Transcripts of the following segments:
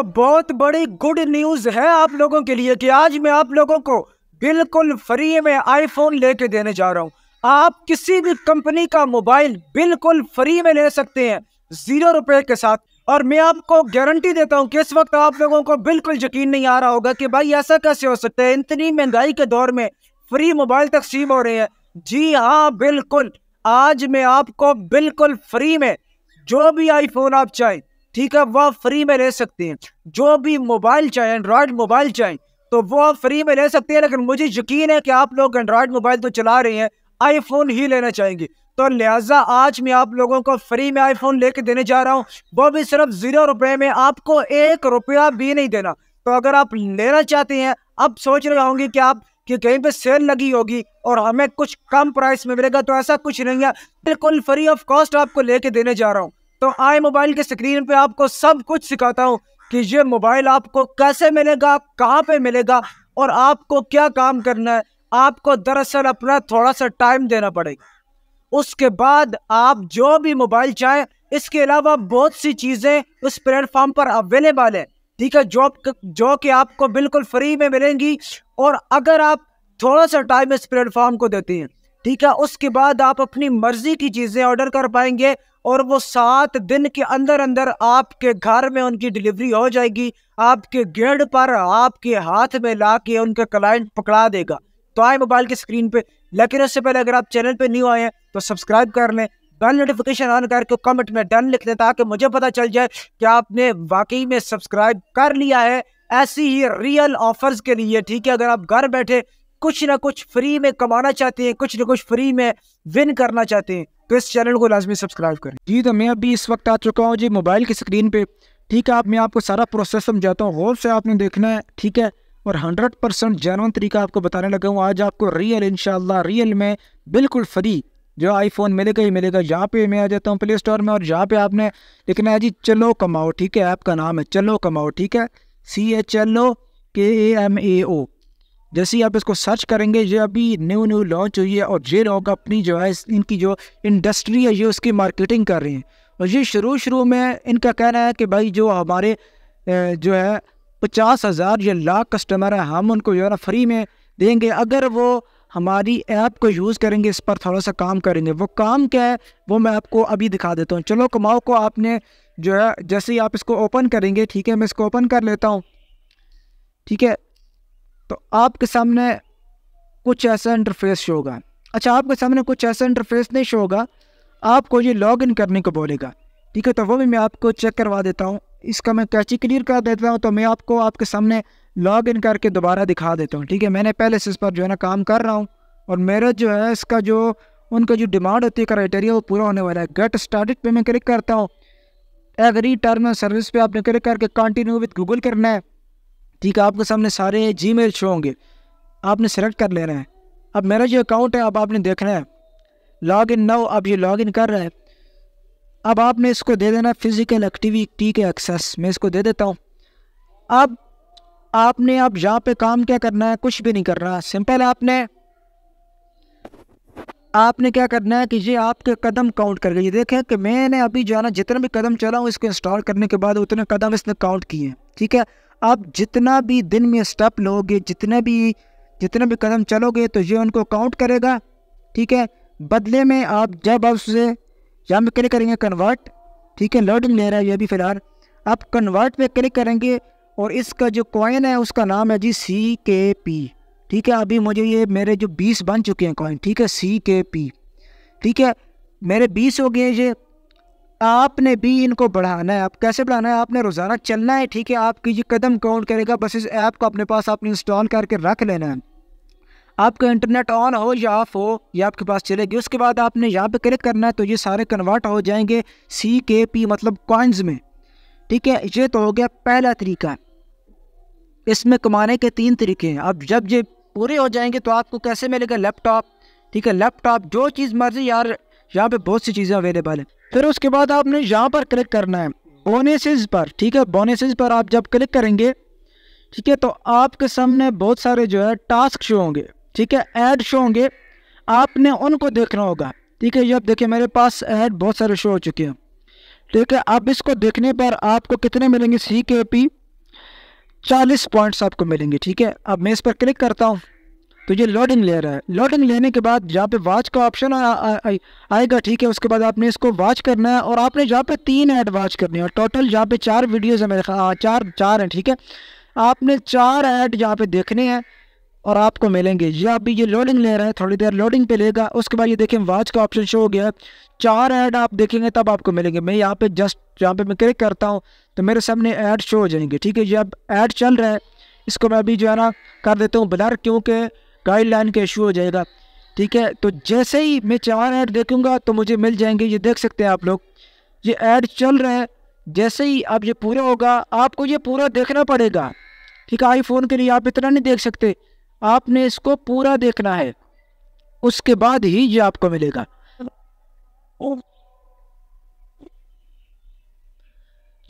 तो बहुत बड़ी गुड न्यूज है आप लोगों के लिए कि आज मैं आप लोगों को बिल्कुल फ्री में आईफोन लेके देने जा रहा हूँ आप किसी भी कंपनी का मोबाइल बिल्कुल फ्री में ले सकते हैं जीरो रुपए के साथ और मैं आपको गारंटी देता हूँ कि इस वक्त आप लोगों को बिल्कुल यकीन नहीं आ रहा होगा कि भाई ऐसा कैसे हो सकता है इतनी महंगाई के दौर में फ्री मोबाइल तकसीम हो रहे हैं जी हाँ बिल्कुल आज मैं आपको बिल्कुल फ्री में जो भी आईफोन आप चाहें ठीक है वो आप फ्री में ले सकते हैं जो भी मोबाइल चाहे एंड्रॉयड मोबाइल चाहे तो वो आप फ्री में ले सकते हैं लेकिन मुझे यकीन है कि आप लोग एंड्रॉयड मोबाइल तो चला रहे हैं आईफोन ही लेना चाहेंगे तो लिहाजा आज मैं आप लोगों को फ्री में आईफोन लेके देने जा रहा हूँ वो भी सिर्फ जीरो रुपए में आपको एक रुपया भी नहीं देना तो अगर आप लेना चाहते हैं अब सोच रहे होंगे कि आप कि कहीं पे सेल लगी होगी और हमें कुछ कम प्राइस में मिलेगा तो ऐसा कुछ नहीं है बिल्कुल फ्री ऑफ कॉस्ट आपको लेके देने जा रहा हूँ तो आए मोबाइल के स्क्रीन पे आपको सब कुछ सिखाता हूँ कि ये मोबाइल आपको कैसे मिलेगा कहाँ पे मिलेगा और आपको क्या काम करना है आपको दरअसल अपना थोड़ा सा टाइम देना पड़ेगा उसके बाद आप जो भी मोबाइल चाहें इसके अलावा बहुत सी चीज़ें उस प्लेटफॉर्म पर अवेलेबल है ठीक है जो जो कि आपको बिल्कुल फ्री में मिलेंगी और अगर आप थोड़ा सा टाइम इस प्लेटफॉर्म को देते हैं ठीक है उसके बाद आप अपनी मर्ज़ी की चीज़ें ऑर्डर कर पाएंगे और वो सात दिन के अंदर अंदर आपके घर में उनकी डिलीवरी हो जाएगी आपके गेड़ पर आपके हाथ में ला के उनका क्लाइंट पकड़ा देगा तो आए मोबाइल की स्क्रीन पे लेकिन उससे पहले अगर आप चैनल पे न्यू आए हैं तो सब्सक्राइब कर लें बेल नोटिफिकेशन ऑन करके कमेंट में डन लिख दें ताकि मुझे पता चल जाए कि आपने वाकई में सब्सक्राइब कर लिया है ऐसी ही रियल ऑफर्स के लिए ठीक है अगर आप घर बैठे कुछ ना कुछ फ्री में कमाना चाहते हैं कुछ ना कुछ फ्री में विन करना चाहते हैं तो इस चैनल को लाजमी सब्सक्राइब करें जी तो मैं अभी इस वक्त आ चुका हूँ जी मोबाइल की स्क्रीन पे ठीक है आप मैं आपको सारा प्रोसेस समझाता हूँ गौर से आपने देखना है ठीक है और हंड्रेड परसेंट जैन तरीका आपको बताने लगा हूँ आज आपको रियल इनशाला रियल में बिल्कुल फ्री जो आईफोन मिलेगा ही मिलेगा यहाँ पे मैं आ जाता हूँ प्ले स्टोर में और यहाँ पे आपने लिखना है जी चलो कमाओ ठीक है ऐप का नाम है चलो कमाओ ठीक है सी एच एल ओ के ए एम ए ओ जैसे ही आप इसको सर्च करेंगे ये अभी न्यू न्यू लॉन्च हुई है और ये लोग अपनी जो है इनकी जो इंडस्ट्री है ये उसकी मार्केटिंग कर रही है और ये शुरू शुरू में इनका कहना है कि भाई जो हमारे जो है पचास हज़ार या लाख कस्टमर हैं हम उनको जो है ना फ्री में देंगे अगर वो हमारी ऐप को यूज़ करेंगे इस पर थोड़ा सा काम करेंगे वो काम क्या है वो मैं आपको अभी दिखा देता हूँ चलो कमाओ को आपने जो है जैसे ही आप इसको ओपन करेंगे ठीक है मैं इसको ओपन कर लेता हूँ ठीक है तो आपके सामने कुछ ऐसा इंटरफेस शो होगा अच्छा आपके सामने कुछ ऐसा इंटरफेस नहीं शो होगा आपको ये लॉग इन करने को बोलेगा ठीक है तो वो भी मैं आपको चेक करवा देता हूँ इसका मैं कैची क्लियर कर देता हूँ तो मैं आपको आपके सामने लॉग इन करके दोबारा दिखा देता हूँ ठीक है मैंने पहले से इस पर जो है ना काम कर रहा हूँ और मेरा जो है इसका जो उनका जो डिमांड होती है क्राइटेरिया वो पूरा होने वाला है गेट स्टार्टेड पे मैं क्लिक करता हूँ एग्री टर्म सर्विस पे आपने क्लिक करके कंटिन्यू विद गूगल करना है ठीक है आपके सामने सारे जी मेल शो होंगे आपने सेलेक्ट कर लेना है अब मेरा जो अकाउंट है अब आपने देखना है लॉग इन नाउ अब ये लॉग इन कर रहा है अब आपने इसको दे देना फिज़िकल एक्टिविटी के एक्सेस मैं इसको दे देता हूँ अब आपने अब आप यहाँ पे काम क्या करना है कुछ भी नहीं करना सिंपल आपने आपने क्या करना है कि ये आपके कदम काउंट कर गए देखें कि मैंने अभी जाना जितने जितना भी कदम चला हूँ इसको इंस्टॉल करने के बाद उतने कदम इसने काउंट किए हैं ठीक है आप जितना भी दिन में स्टेप लोगे जितने भी जितने भी कदम चलोगे तो ये उनको काउंट करेगा ठीक है बदले में आप जब आप उससे या में क्लिक करेंगे कन्वर्ट ठीक है लोडिंग ले रहा है ये भी फ़िलहाल आप कन्वर्ट पे क्लिक करेंगे और इसका जो कॉइन है उसका नाम है जी सी के पी ठीक है अभी मुझे ये मेरे जो बीस बन चुके हैं कॉइन ठीक है सी के पी ठीक है मेरे बीस हो गए ये आपने भी इनको बढ़ाना है आप कैसे बढ़ाना है आपने रोज़ाना चलना है ठीक है आपकी ये कदम कौन करेगा बस इस ऐप को अपने पास आपने इंस्टॉल करके रख लेना है आपका इंटरनेट ऑन हो या ऑफ हो या आपके पास चलेगी उसके बाद आपने यहाँ पे क्लिक करना है तो ये सारे कन्वर्ट हो जाएंगे सी के पी मतलब कॉइन्स में ठीक है ये तो हो गया पहला तरीका इसमें कमाने के तीन तरीके हैं अब जब ये पूरे हो जाएंगे तो आपको कैसे मिलेगा लैपटॉप ठीक है लैपटॉप जो चीज़ मर्जी यार यहाँ पे बहुत सी चीज़ें अवेलेबल हैं फिर उसके बाद आपने यहाँ पर क्लिक करना है बोनेसेस पर ठीक है बोनेसेस पर आप जब क्लिक करेंगे ठीक है तो आपके सामने बहुत सारे जो है टास्क शो होंगे ठीक है ऐड शो होंगे आपने उनको देखना होगा ठीक है ये अब देखिए मेरे पास ऐड बहुत सारे शो हो चुके हैं ठीक है अब इसको देखने पर आपको कितने मिलेंगे सी के पी चालीस पॉइंट्स आपको मिलेंगे ठीक है अब मैं इस पर क्लिक करता हूँ तो ये लोडिंग ले रहा है लोडिंग लेने के बाद जहाँ पे वॉच का ऑप्शन आएगा ठीक है उसके बाद आपने इसको वॉच करना है और आपने जहाँ पे तीन ऐड वॉच करनी है और टोटल जहाँ पे चार वीडियोज़ हैं मेरे ख्याल चार चार हैं ठीक है आपने चार ऐड जहाँ पे देखने हैं और आपको मिलेंगे ये अभी ये लोडिंग ले रहा है थोड़ी देर लोडिंग पे लेगा उसके बाद ये देखें वॉच का ऑप्शन शो हो गया है चार ऐड आप देखेंगे तब आपको मिलेंगे मैं यहाँ पे जस्ट जहाँ पे मैं क्लिक करता हूँ तो मेरे सामने ऐड शो हो जाएंगे ठीक है ये अब ऐड चल रहा है इसको मैं अभी जो है ना कर देता हूँ ब्लर क्योंकि गाइडलाइन का इशू हो जाएगा ठीक है तो जैसे ही मैं चार ऐड देखूंगा तो मुझे मिल जाएंगे ये देख सकते हैं आप लोग ये ऐड चल रहा है जैसे ही अब ये पूरा होगा आपको ये पूरा देखना पड़ेगा ठीक है आईफोन के लिए आप इतना नहीं देख सकते आपने इसको पूरा देखना है उसके बाद ही ये आपको मिलेगा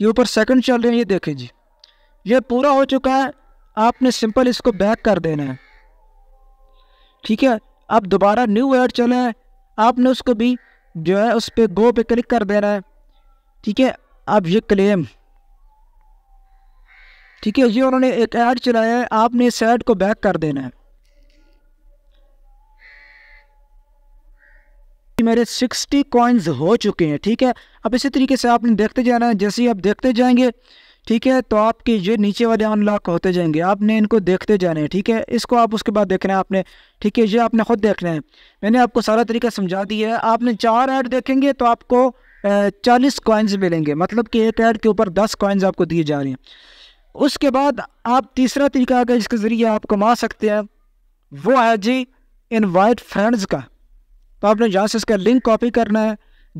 ये ऊपर सेकंड चल रहे हैं ये देखें जी ये पूरा हो चुका है आपने सिंपल इसको बैक कर देना है ठीक है अब दोबारा न्यू एड चले हैं आपने उसको भी जो है उस पर गो पे क्लिक कर देना है ठीक है अब ये क्लेम ठीक है ये उन्होंने एक ऐड चलाया है आपने इस ऐड को बैक कर देना है मेरे 60 कॉइन्स हो चुके हैं ठीक है अब इसी तरीके से आपने देखते जाना है जैसे ही आप देखते जाएंगे ठीक है तो आपके ये नीचे वाले अनलॉक होते जाएंगे आपने इनको देखते जाने हैं ठीक है इसको आप उसके बाद देखना है आपने ठीक है ये आपने खुद देखना है मैंने आपको सारा तरीका समझा दिया है आपने चार ऐड देखेंगे तो आपको चालीस कॉइन्स मिलेंगे मतलब कि एक ऐड के ऊपर दस कॉइन्स आपको दिए जा रहे हैं उसके बाद आप तीसरा तरीका अगर जिसके ज़रिए आप कमा सकते हैं वो है जी इनवाइट फ्रेंड्स का तो आपने जहाँ से इसका लिंक कॉपी करना है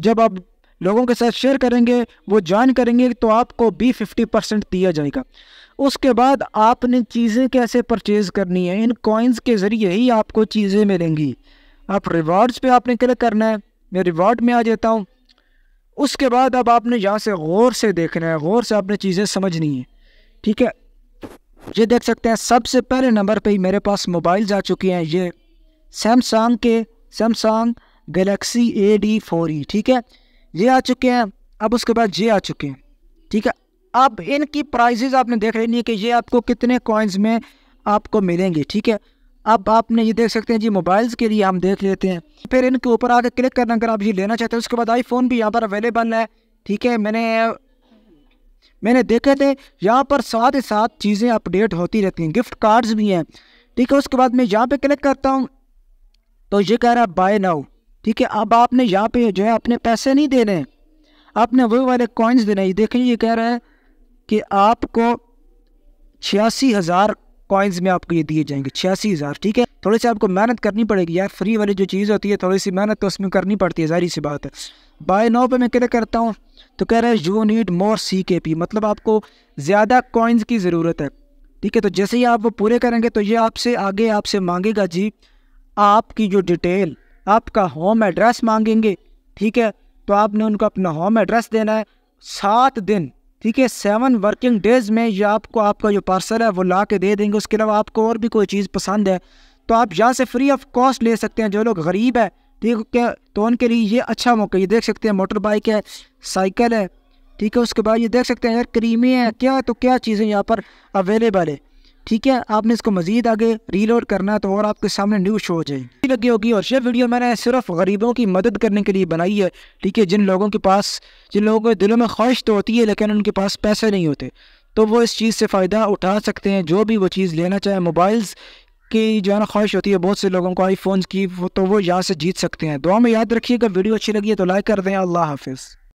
जब आप लोगों के साथ शेयर करेंगे वो ज्वाइन करेंगे तो आपको भी फिफ्टी परसेंट दिया जाएगा उसके बाद आपने चीज़ें कैसे परचेज़ करनी है इन कॉइन्स के ज़रिए ही आपको चीज़ें मिलेंगी आप रिवॉर्ड्स पे आपने क्लिक करना है मैं रिवॉर्ड में आ जाता हूँ उसके बाद अब आपने यहाँ से गौर से देखना है गौर से आपने चीज़ें समझनी है ठीक है ये देख सकते हैं सबसे पहले नंबर पर ही मेरे पास मोबाइल्स आ चुके हैं ये सैमसंग के Samsung Galaxy A D four E ठीक है ये आ चुके हैं अब उसके बाद ये आ चुके हैं ठीक है अब इनकी प्राइजेज आपने देख लेनी है कि ये आपको कितने कॉइन्स में आपको मिलेंगे ठीक है अब आपने ये देख सकते हैं जी मोबाइल्स के लिए हम देख लेते हैं फिर इनके ऊपर आकर क्लिक करना अगर आप ये लेना चाहते हैं उसके बाद आईफोन भी यहाँ पर अवेलेबल है ठीक है मैंने मैंने देखे थे यहाँ पर साथ ही साथ चीज़ें अपडेट होती रहती हैं गिफ्ट कार्ड्स भी हैं ठीक है उसके बाद मैं यहाँ पे क्लिक करता हूँ तो ये कह रहा है बाय नाउ ठीक है अब आपने यहाँ पे जो है अपने पैसे नहीं देने आपने वो वाले कॉइन्स देने ये देखें ये कह रहा है कि आपको छियासी हज़ार कॉइन्स में आपको ये दिए जाएंगे छियासी हज़ार ठीक है थोड़ी सी आपको मेहनत करनी पड़ेगी यार फ्री वाली जो चीज़ होती है थोड़ी सी मेहनत तो उसमें करनी पड़ती है जारी सी बात है बाय नौ पे मैं क्या करता हूँ तो कह रहा है यू नीड मोर सी के पी मतलब आपको ज़्यादा कॉइन्स की ज़रूरत है ठीक है तो जैसे ही आप वो पूरे करेंगे तो ये आपसे आगे आपसे मांगेगा जी आपकी जो डिटेल आपका होम एड्रेस मांगेंगे ठीक है तो आपने उनको अपना होम एड्रेस देना है सात दिन ठीक है सेवन वर्किंग डेज में ये आपको आपका जो पार्सल है वो ला के दे देंगे उसके अलावा आपको और भी कोई चीज़ पसंद है तो आप यहाँ से फ्री ऑफ कॉस्ट ले सकते हैं जो लोग गरीब है ठीक है तो उनके लिए ये अच्छा मौका ये देख सकते हैं मोटर बाइक है साइकिल है ठीक है उसके बाद ये देख सकते हैं यार क्रीमी हैं क्या तो क्या चीज़ें यहाँ पर अवेलेबल है ठीक है आपने इसको मजीद आगे रीलोड करना तो और आपके सामने न्यू शो हो जाएगी लगी होगी और ये वीडियो मैंने सिर्फ गरीबों की मदद करने के लिए बनाई है ठीक है जिन लोगों के पास जिन लोगों के दिलों में ख्वाहिश तो होती है लेकिन उनके पास पैसे नहीं होते तो वो इस चीज़ से फ़ायदा उठा सकते हैं जो भी वो चीज़ लेना चाहे मोबाइल्स की जो है ना ख्वाहिश होती है बहुत से लोगों को आईफोन्स की तो वो यहाँ से जीत सकते हैं दुआ में याद रखिएगा वीडियो अच्छी लगी है तो लाइक कर दें अल्लाह हाफिज़